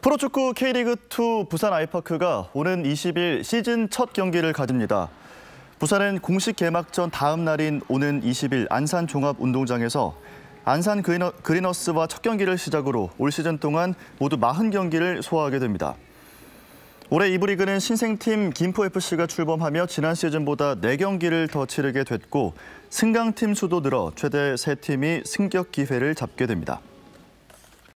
프로축구 K리그2 부산 아이파크가 오는 20일 시즌 첫 경기를 가집니다. 부산은 공식 개막전 다음 날인 오는 20일 안산 종합운동장에서 안산 그리너, 그리너스와 첫 경기를 시작으로 올 시즌 동안 모두 40경기를 소화하게 됩니다. 올해 이브 리그는 신생팀 김포FC가 출범하며 지난 시즌보다 4경기를 더 치르게 됐고 승강팀 수도 늘어 최대 3팀이 승격 기회를 잡게 됩니다.